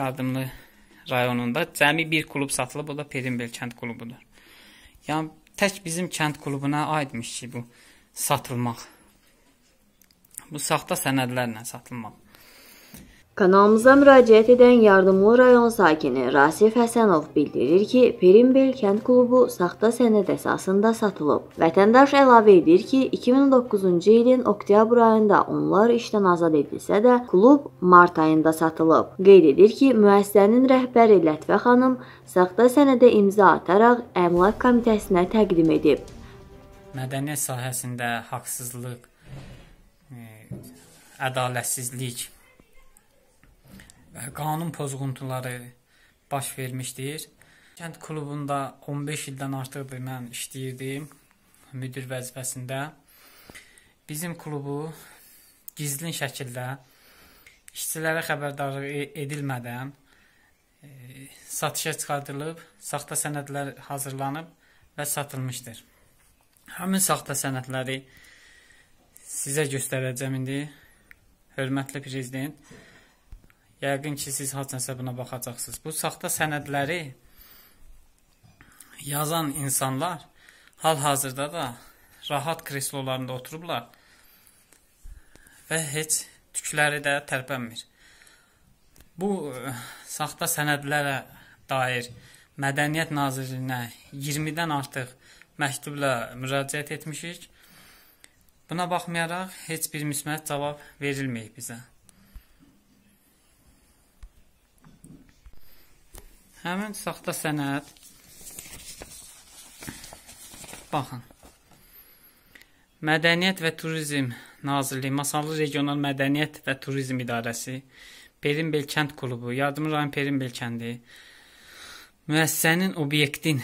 Yardımlı rayonunda cəmi bir klub satılıb, o da Perimbel kənd klubudur. Yəni tək bizim kənd klubuna aidmiş ki, bu satılmaq. Bu saxta sənədlərlə satılmaq. Kanalımıza müraciət edən yardımlı rayon sakini Rasif Həsənov bildirir ki, Perimbel kənd klubu saxta sənəd əsasında satılıb. Vətəndaş əlavə edir ki, 2009-cu ilin oktyabr ayında onlar işdən azad edilsə də, klub mart ayında satılıb. Qeyd edir ki, müəssisənin rəhbəri Lətvə xanım saxta sənədə imza ataraq Əmlak Komitəsinə təqdim edib. Mədəniyyət sahəsində haqsızlıq, e, ədalətsizlik qanun pozğuntuları baş vermişdir. Kənd klubunda 15 ildən artıqdır mən işləyirdim müdir vəzifəsində. Bizim klubu gizlin şəkildə işçilərə xəbərdarlıq e, edilmədən e, satışa çıxardılıb, saxta sənədlər hazırlanıb və satılmışdır. Həmin saxta sənədləri sizə göstərəcəm indi. Hörmətli prezident, Yəqin ki, siz hadisəsə buna baxacaqsınız. Bu saxta sənədləri yazan insanlar hal-hazırda da rahat kreslolarında oturublar və heç tükləri də tərpənmir. Bu e, saxta sənədlərə dair Mədəniyyət Nazirliyinə 20-dən artıq məktubla müraciət etmişik. Buna baxmayaraq heç bir müsbət cavab verilməyib bizə. Həmin saxta sənəd baxın. Mədəniyyət və Turizm Nazirliyi, Masallı Regional Mədəniyyət və Turizm İdarəsi, Perinbel Kənd Klubu, Yardımlı rayon Perinbel kəndi, müəssisənin obyektin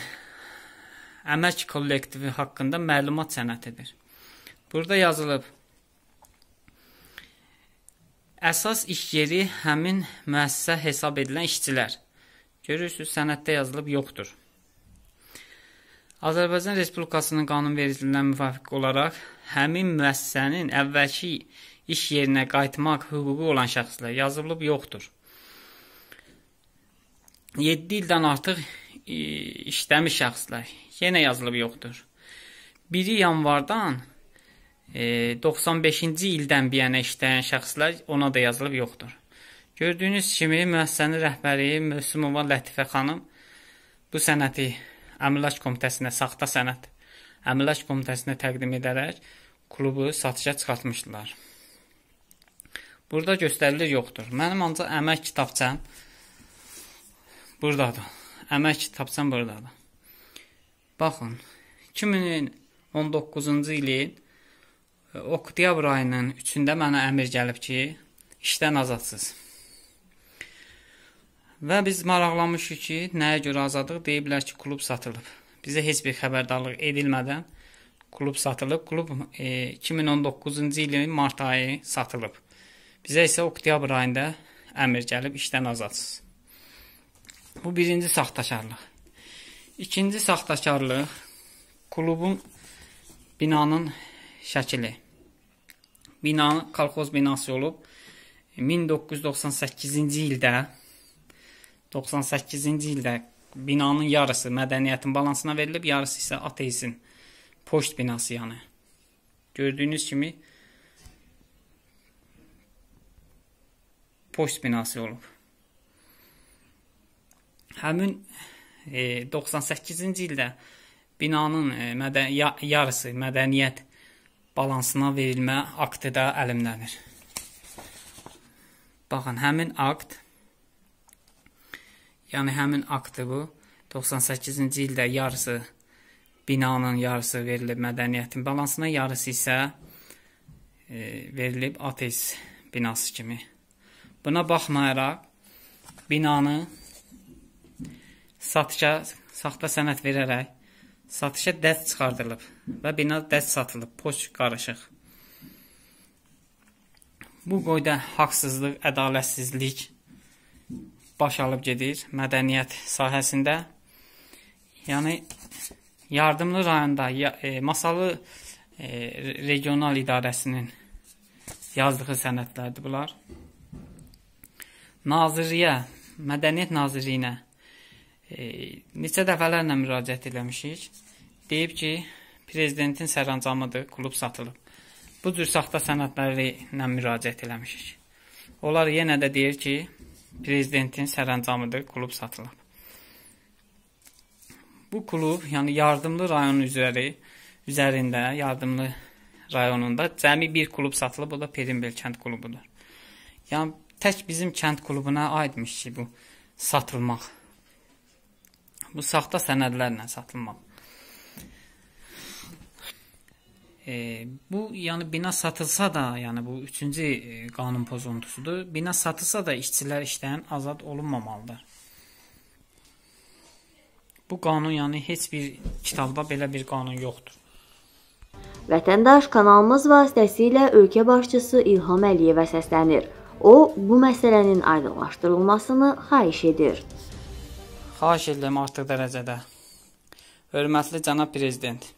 əmək kollektivi haqqında məlumat sənədidir. Burada yazılıb Əsas iş yeri həmin müəssisə hesab edilən işçilər. Görürsüz, sənəddə yazılıb yoxdur. Azərbaycan Respublikasının qanunvericiliyinə müvafiq olaraq həmin müəssisənin əvvəlki iş yerinə qayıtmaq hüququ olan şəxslər yazılıb yoxdur. 7 ildən artıq e, işləmiş şəxslər yenə yazılıb yoxdur. 1 yanvardan 95-ci e, ildən bir yana işləyən şəxslər ona da yazılıb yoxdur. Gördüyünüz kimi müəssisənin rəhbəri Mövsümova Lətifə xanım bu sənəti Əmlak Komitəsinə saxta sənət Əmlak Komitəsinə təqdim edərək klubu satışa çıxartmışdılar. Burada göstərilir yoxdur. Mənim ancaq əmək kitabçam burdadır. Əmək kitabçam burdadır. Baxın, 2019-cu ilin e, oktyabr ayının 3-də mənə əmr gəlib ki, işdən azadsınız. Və biz maraqlanmışıq ki, nəyə görə azadıq? Deyiblər ki, klub satılıb. Bizə heç bir xəbərdarlıq edilmədən klub satılıb. Klub e, 2019-cu ilin mart ayı satılıb. Bizə isə oktyabr ayında əmr gəlib işdən azadsınız. Bu birinci saxtakarlıq. İkinci saxtakarlıq klubun binanın şəkli. Binanın kolxoz binası olub 1998-ci e, ildə 98-ci ildə binanın yarısı mədəniyyətin balansına verilib, yarısı isə ateizin poçt binası yanı. Yəni. Gördüyünüz kimi poçt binası olub. Həmin e, 98-ci ildə binanın e, mədə yarısı mədəniyyət balansına verilmə aktı da əlimdədir. Baxın, həmin akt Yəni həmin aktı bu 98-ci ildə yarısı binanın yarısı verilib mədəniyyətin balansına, yarısı isə e, verilib ATES binası kimi. Buna baxmayaraq binanı satışa saxta sənəd verərək satışa dəst çıxardılıb və bina dəst satılıb, poç qarışıq. Bu qoyda haqsızlıq, ədalətsizlik baş alıb gedir mədəniyyət sahəsində. Yəni Yardımlı rayonda ya, e, Masalı e, regional idarəsinin yazdığı sənədlərdir bunlar. Nazirliyə, Mədəniyyət Nazirliyinə e, neçə dəfələrlə müraciət eləmişik. Deyib ki, prezidentin sərəncamıdır, klub satılıb. Bu cür saxta sənədlərlə müraciət eləmişik. Onlar yenə də deyir ki, prezidentin sərəncamıdır, klub satılıb. Bu klub, yəni yardımlı rayon üzəri üzərində, yardımlı rayonunda cəmi bir klub satılıb, o da Perimbel kənd klubudur. Yəni tək bizim kənd klubuna aidmiş ki, bu satılmaq. Bu saxta sənədlərlə satılmaq. E, bu yəni bina satılsa da, yəni bu 3-cü e, qanun pozuntusudur. Bina satılsa da işçilər işdən azad olunmamalıdır. Bu qanun yəni heç bir kitabda belə bir qanun yoxdur. Vətəndaş kanalımız vasitəsilə ölkə başçısı İlham Əliyevə səslənir. O, bu məsələnin aydınlaşdırılmasını xahiş edir. Xahiş edirəm artıq dərəcədə. Hörmətli cənab prezident,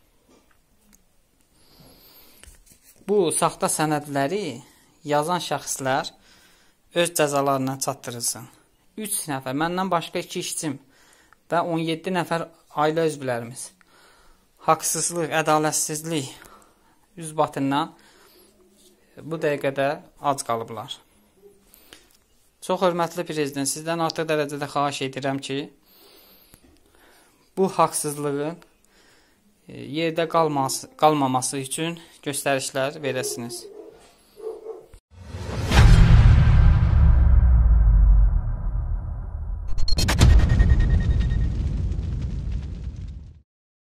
Bu saxta sənədləri yazan şəxslər öz cəzalarına çatdırılsın. 3 nəfər, məndən başqa 2 işçim və 17 nəfər ailə üzvlərimiz haqsızlıq, ədalətsizlik üzbatından bu dəqiqədə ac qalıblar. Çox hörmətli prezident, sizdən artıq dərəcədə xahiş edirəm ki, bu haqsızlığın yerdə qalması, qalmaması üçün göstərişlər verəsiniz.